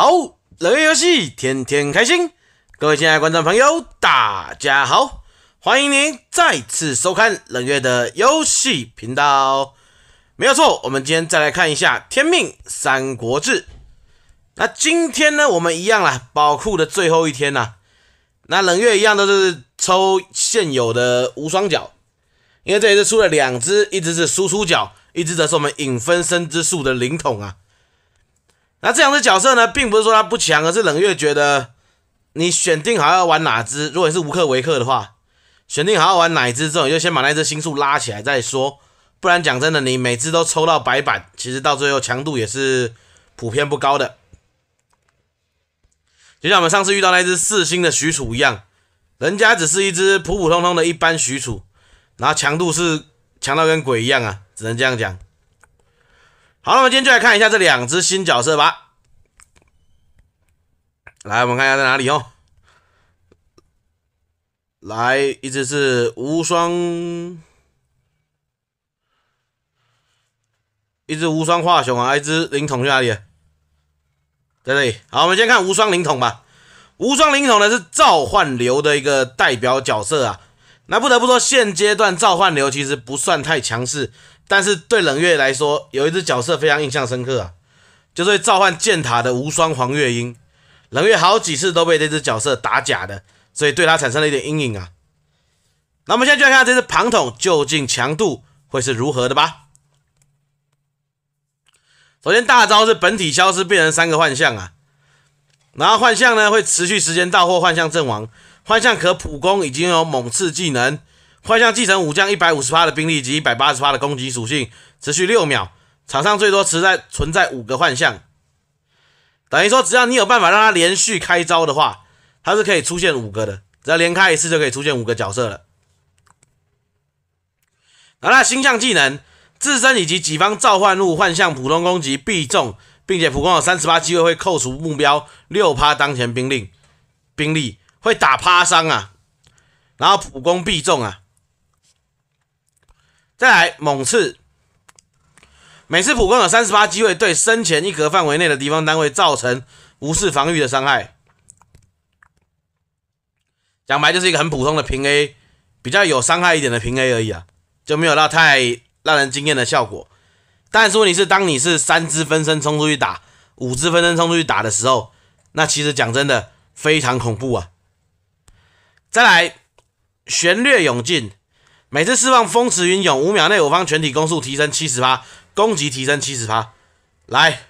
好，冷月游戏天天开心，各位亲爱的观众朋友，大家好，欢迎您再次收看冷月的游戏频道。没有错，我们今天再来看一下《天命三国志》。那今天呢，我们一样啦，宝库的最后一天呢，那冷月一样都是抽现有的无双角，因为这一是出了两只，一只是输出角，一只则是我们影分身之术的灵统啊。那这样的角色呢，并不是说他不强，而是冷月觉得你选定好要玩哪只，如果你是无克维克的话，选定好要玩哪一只，之后，你就先把那只星数拉起来再说。不然讲真的，你每次都抽到白板，其实到最后强度也是普遍不高的。就像我们上次遇到那只四星的许褚一样，人家只是一只普普通通的一般许褚，然后强度是强到跟鬼一样啊，只能这样讲。好了，我们今天就来看一下这两只新角色吧。来，我们看一下在哪里哦。来，一只是无双，一只无双化熊，啊，一只灵桶去哪里？在这里。好，我们先看无双灵桶吧。无双灵桶呢是召唤流的一个代表角色啊。那不得不说，现阶段召唤流其实不算太强势。但是对冷月来说，有一只角色非常印象深刻啊，就是召唤剑塔的无双黄月英。冷月好几次都被这只角色打假的，所以对他产生了一点阴影啊。那我们现在就来看这只庞统究竟强度会是如何的吧。首先大招是本体消失变成三个幻象啊，然后幻象呢会持续时间到或幻象阵亡，幻象可普攻已经有猛刺技能。幻象继承武将一百五十趴的兵力及一百八十趴的攻击属性，持续六秒。场上最多存在存在五个幻象，等于说只要你有办法让他连续开招的话，他是可以出现五个的。只要连开一次就可以出现五个角色了。拿后星象技能，自身以及己方召唤物幻象普通攻击必中，并且普攻有三十八机会会扣除目标六趴当前兵力，兵力会打趴伤啊，然后普攻必中啊。再来猛刺，每次普攻有三十八机会对身前一格范围内的敌方单位造成无视防御的伤害。讲白就是一个很普通的平 A，比较有伤害一点的平 A 而已啊，就没有到太让人惊艳的效果。但是问题是，当你是三只分身冲出去打，五只分身冲出去打的时候，那其实讲真的非常恐怖啊。再来旋律涌进。每次释放风驰云涌，五秒内我方全体攻速提升七十八，攻击提升七十八。来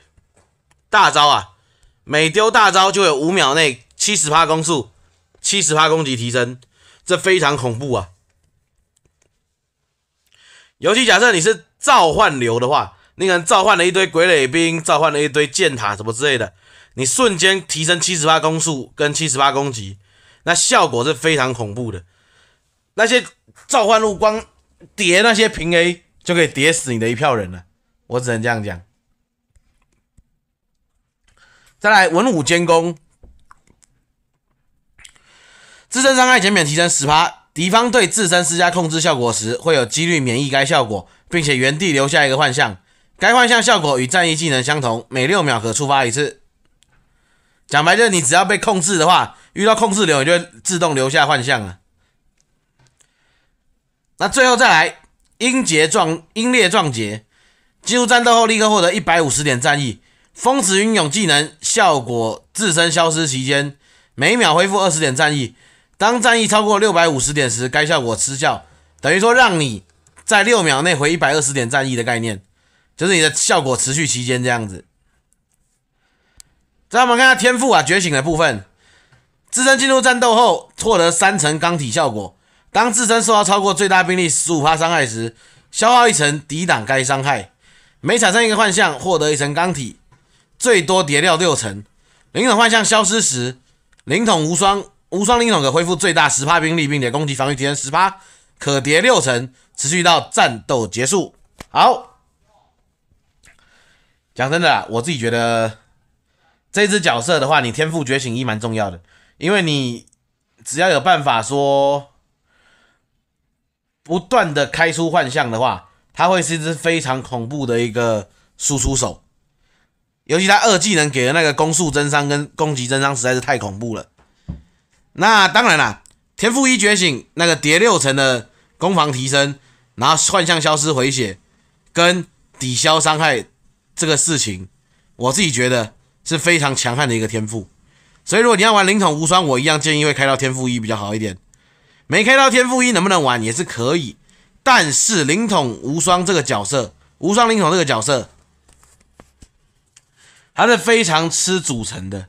大招啊！每丢大招就有五秒内七十八攻速，七十八攻击提升，这非常恐怖啊！尤其假设你是召唤流的话，你可能召唤了一堆傀儡兵，召唤了一堆箭塔什么之类的，你瞬间提升七十八攻速跟七十八攻击，那效果是非常恐怖的。那些。召唤露光叠那些平 A 就可以叠死你的一票人了，我只能这样讲。再来文武兼攻，自身伤害减免提升十趴。敌方对自身施加控制效果时，会有几率免疫该效果，并且原地留下一个幻象。该幻象效果与战役技能相同，每六秒可触发一次。讲白就是你只要被控制的话，遇到控制流，你就会自动留下幻象啊。那最后再来，英杰壮，英烈壮杰，进入战斗后立刻获得一百五十点战役，风驰云涌技能效果，自身消失期间每秒恢复二十点战役，当战役超过六百五十点时该效果失效，等于说让你在六秒内回一百二十点战役的概念，就是你的效果持续期间这样子。再我们看下天赋啊，觉醒的部分，自身进入战斗后获得三层钢体效果。当自身受到超过最大兵力十五伤害时，消耗一层抵挡该伤害；每产生一个幻象，获得一层钢体，最多叠掉六层。灵统幻象消失时，灵统无双无双灵统可恢复最大十兵力，并且攻击防御敌人十可叠六层，持续到战斗结束。好，讲真的，我自己觉得这只角色的话，你天赋觉醒一蛮重要的，因为你只要有办法说。不断的开出幻象的话，他会是一只非常恐怖的一个输出手，尤其他二技能给的那个攻速增伤跟攻击增伤实在是太恐怖了。那当然啦，天赋一觉醒那个叠六层的攻防提升，然后幻象消失回血跟抵消伤害这个事情，我自己觉得是非常强悍的一个天赋。所以如果你要玩灵宠无双，我一样建议会开到天赋一比较好一点。没开到天赋一能不能玩也是可以，但是灵统无双这个角色，无双灵统这个角色还是非常吃组成的，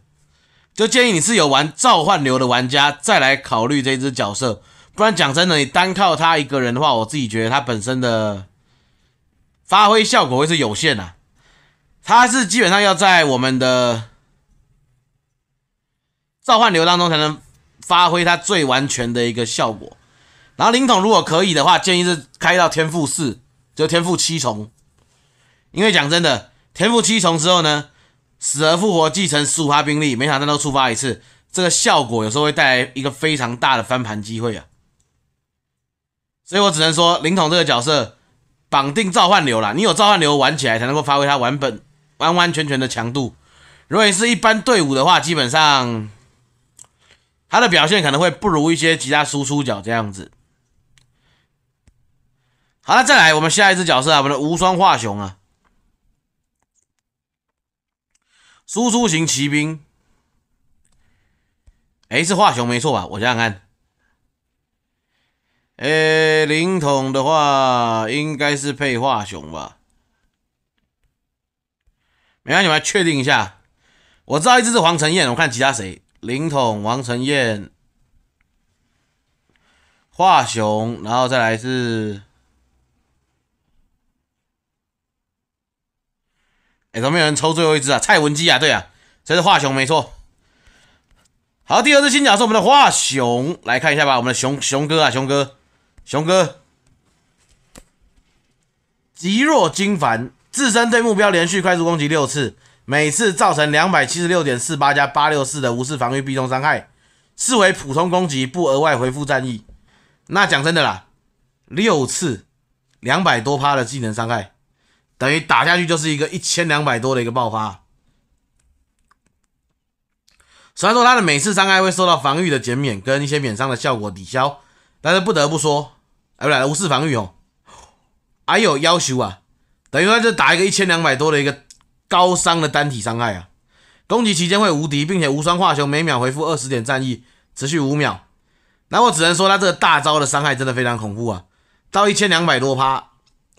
就建议你是有玩召唤流的玩家再来考虑这只角色，不然讲真的，你单靠他一个人的话，我自己觉得他本身的发挥效果会是有限的，他是基本上要在我们的召唤流当中才能。发挥他最完全的一个效果，然后灵统如果可以的话，建议是开到天赋四，就天赋七重，因为讲真的，天赋七重之后呢，死而复活继承十五发兵力，每场战斗触发一次，这个效果有时候会带来一个非常大的翻盘机会啊。所以我只能说，灵统这个角色绑定召唤流了，你有召唤流玩起来才能够发挥它完本完完全全的强度。如果你是一般队伍的话，基本上。他的表现可能会不如一些其他输出角这样子。好了，再来我们下一只角色啊，我们的无双华雄啊，输出型骑兵，哎是华雄没错吧？我想想看，哎，灵统的话应该是配华雄吧？没关系，我们确定一下。我知道一只是黄晨燕，我看其他谁。凌统、王承燕、华雄，然后再来是，哎，怎么没有人抽最后一只啊？蔡文姬啊，对啊，这是华雄没错。好，第二只金甲是我们的华雄，来看一下吧，我们的熊熊哥啊，熊哥，熊哥，极弱金凡，自身对目标连续快速攻击六次。每次造成两百七十六点四八加八六四的无视防御必中伤害，视为普通攻击，不额外回复战意。那讲真的啦，六次两百多趴的技能伤害，等于打下去就是一个一千两百多的一个爆发。虽然说他的每次伤害会受到防御的减免跟一些免伤的效果抵消，但是不得不说，哎，不对，无视防御哦，哎呦要求啊！等于说就打一个一千两百多的一个。高伤的单体伤害啊，攻击期间会无敌，并且无双化球，每秒回复二十点战意，持续五秒。那我只能说，他这个大招的伤害真的非常恐怖啊，到一千两百多趴。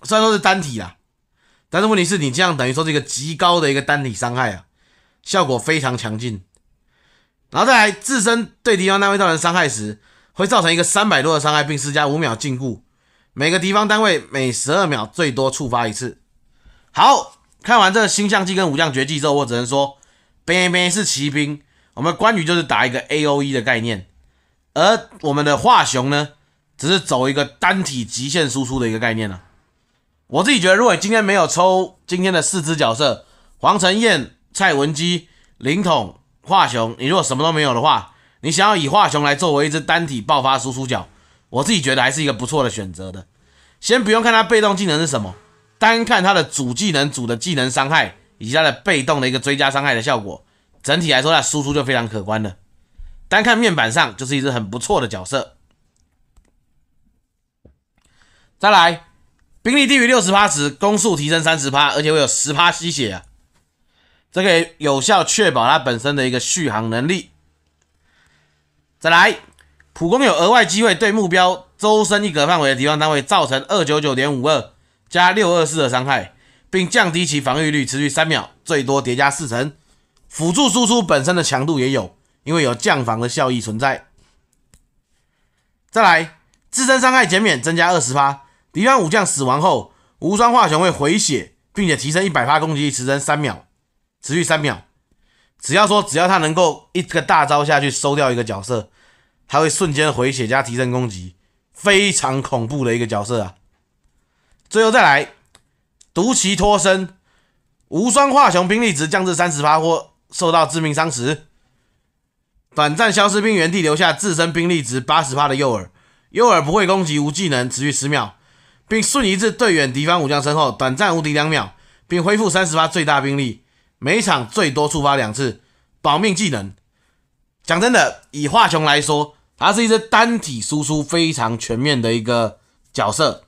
虽然说是单体啊，但是问题是你这样等于说是一个极高的一个单体伤害啊，效果非常强劲。然后再来，自身对敌方单位造成伤害时，会造成一个三百多的伤害，并施加五秒禁锢，每个敌方单位每十二秒最多触发一次。好。看完这个星象技跟武将绝技之后，我只能说，边边是骑兵，我们关羽就是打一个 A O E 的概念，而我们的华雄呢，只是走一个单体极限输出的一个概念呢。我自己觉得，如果今天没有抽今天的四只角色黄承彦、蔡文姬、林统、华雄，你如果什么都没有的话，你想要以华雄来作为一只单体爆发输出角，我自己觉得还是一个不错的选择的。先不用看他被动技能是什么。单看他的主技能、主的技能伤害，以及他的被动的一个追加伤害的效果，整体来说，他输出就非常可观了。单看面板上，就是一只很不错的角色。再来，兵力低于六十趴时，攻速提升三十趴，而且会有十趴吸血，啊，这可以有效确保他本身的一个续航能力。再来，普攻有额外机会对目标周身一格范围的敌方单位造成二九九点五二。加六二四的伤害，并降低其防御率，持续三秒，最多叠加四层。辅助输出本身的强度也有，因为有降防的效益存在。再来，自身伤害减免增加二十发。敌方武将死亡后，无双化熊会回血，并且提升一百发攻击力，持续三秒。持续三秒，只要说只要他能够一个大招下去收掉一个角色，他会瞬间回血加提升攻击，非常恐怖的一个角色啊。最后再来，毒棋脱身，无双华雄兵力值降至三十发或受到致命伤时，短暂消失并原地留下自身兵力值八十发的诱饵，诱饵不会攻击，无技能持续十秒，并瞬移至对远敌方武将身后，短暂无敌两秒，并恢复三十发最大兵力，每场最多触发两次，保命技能。讲真的，以华雄来说，他是一只单体输出非常全面的一个角色。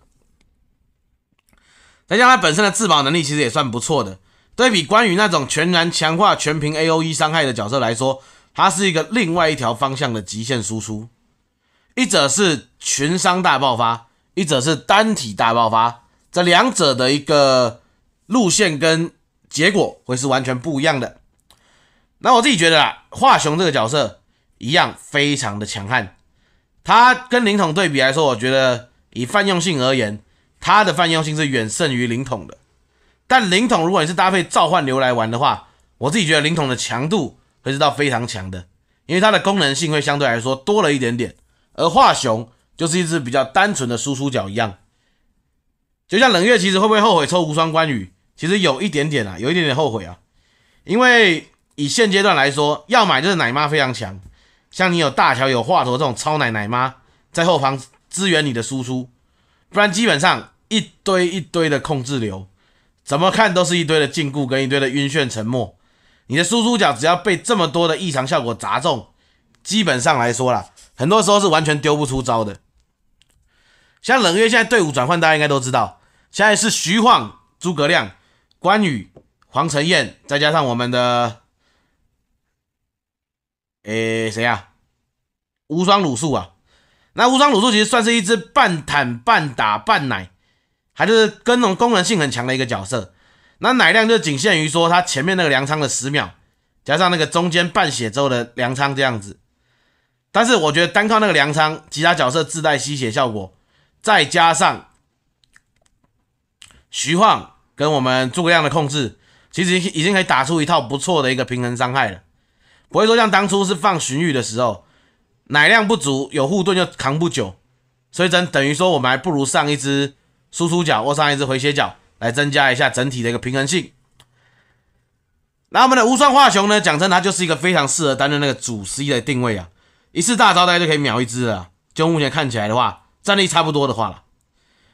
再加上他本身的自保能力其实也算不错的，对比关于那种全然强化全屏 A O E 伤害的角色来说，他是一个另外一条方向的极限输出。一者是群伤大爆发，一者是单体大爆发，这两者的一个路线跟结果会是完全不一样的。那我自己觉得啊，华雄这个角色一样非常的强悍，他跟灵统对比来说，我觉得以泛用性而言。它的泛用性是远胜于灵统的，但灵统如果你是搭配召唤流来玩的话，我自己觉得灵统的强度会是到非常强的，因为它的功能性会相对来说多了一点点，而华雄就是一只比较单纯的输出脚一样，就像冷月其实会不会后悔抽无双关羽？其实有一点点啊，有一点点后悔啊，因为以现阶段来说，要买就是奶妈非常强，像你有大乔有华佗这种超奶奶妈在后方支援你的输出，不然基本上。一堆一堆的控制流，怎么看都是一堆的禁锢跟一堆的晕眩沉默。你的输出脚只要被这么多的异常效果砸中，基本上来说啦，很多时候是完全丢不出招的。像冷月现在队伍转换，大家应该都知道，现在是徐晃、诸葛亮、关羽、黄承彦，再加上我们的，诶，谁呀？无双鲁肃啊。那无双鲁肃其实算是一只半坦半打半奶。还是跟那种功能性很强的一个角色，那奶量就仅限于说他前面那个粮仓的十秒，加上那个中间半血之后的粮仓这样子。但是我觉得单靠那个粮仓，其他角色自带吸血效果，再加上徐晃跟我们诸葛亮的控制，其实已经可以打出一套不错的一个平衡伤害了。不会说像当初是放荀彧的时候，奶量不足，有护盾就扛不久，所以真等于说我们还不如上一支。输出脚握上一只回血脚，来增加一下整体的一个平衡性。那我们的无双化熊呢？讲真，它就是一个非常适合担任那个主 C 的定位啊！一次大招大概就可以秒一只了。就目前看起来的话，战力差不多的话了，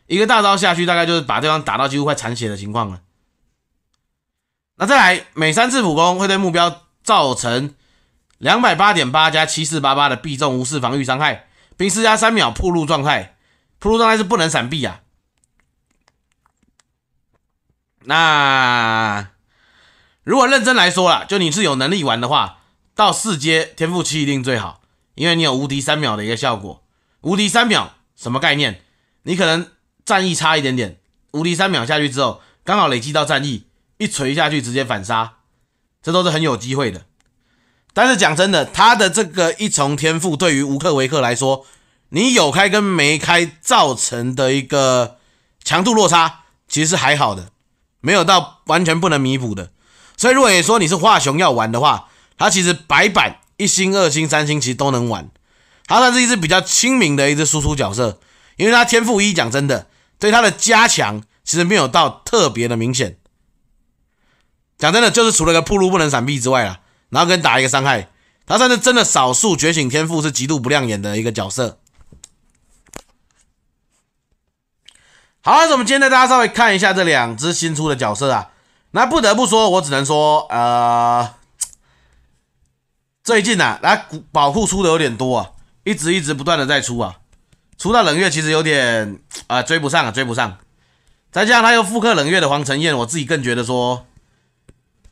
一个大招下去，大概就是把对方打到几乎快残血的情况了。那再来，每三次普攻会对目标造成两百八点八加七四八八的必中无视防御伤害，并施加三秒铺路状态。铺路状态是不能闪避啊！那如果认真来说啦，就你是有能力玩的话，到四阶天赋期一定最好，因为你有无敌三秒的一个效果。无敌三秒什么概念？你可能战意差一点点，无敌三秒下去之后，刚好累积到战意，一锤下去直接反杀，这都是很有机会的。但是讲真的，他的这个一重天赋对于吴克维克来说，你有开跟没开造成的一个强度落差，其实是还好的。没有到完全不能弥补的，所以如果你说你是华雄要玩的话，他其实白板一星、二星、三星其实都能玩，他算是一只比较亲民的一只输出角色，因为他天赋一讲真的，对他的加强其实没有到特别的明显。讲真的，就是除了个铺路不能闪避之外啊，然后跟打一个伤害，他算是真的少数觉醒天赋是极度不亮眼的一个角色。好，那我们今天带大家稍微看一下这两只新出的角色啊。那不得不说，我只能说，呃，最近啊，那保护出的有点多啊，一直一直不断的在出啊，出到冷月其实有点，呃，追不上，啊，追不上。再加上他又复刻冷月的黄承彦，我自己更觉得说，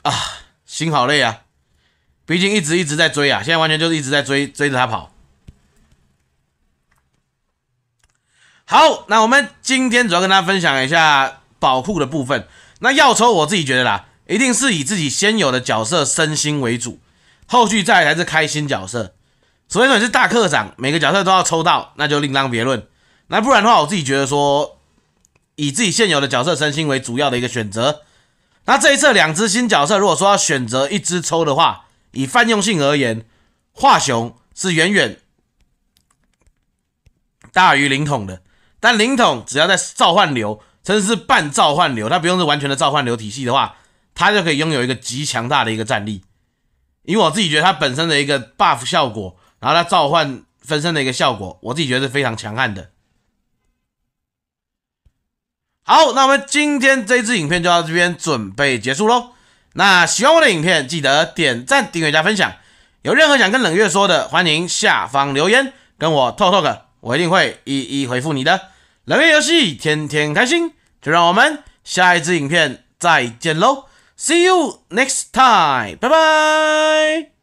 啊，心好累啊，毕竟一直一直在追啊，现在完全就是一直在追追着他跑。好，那我们今天主要跟大家分享一下保护的部分。那要抽，我自己觉得啦，一定是以自己先有的角色身心为主，后续再才是开新角色。所以说你是大课长，每个角色都要抽到，那就另当别论。那不然的话，我自己觉得说，以自己现有的角色身心为主要的一个选择。那这一次两只新角色，如果说要选择一只抽的话，以泛用性而言，华雄是远远大于灵统的。那灵统只要在召唤流，甚至是半召唤流，它不用是完全的召唤流体系的话，它就可以拥有一个极强大的一个战力。因为我自己觉得它本身的一个 buff 效果，然后它召唤分身的一个效果，我自己觉得是非常强悍的。好，那我们今天这支影片就到这边准备结束喽。那喜欢我的影片，记得点赞、订阅加分享。有任何想跟冷月说的，欢迎下方留言跟我 talk talk，我一定会一一回复你的。两个游戏，天天开心，就让我们下一支影片再见喽，See you next time，拜拜。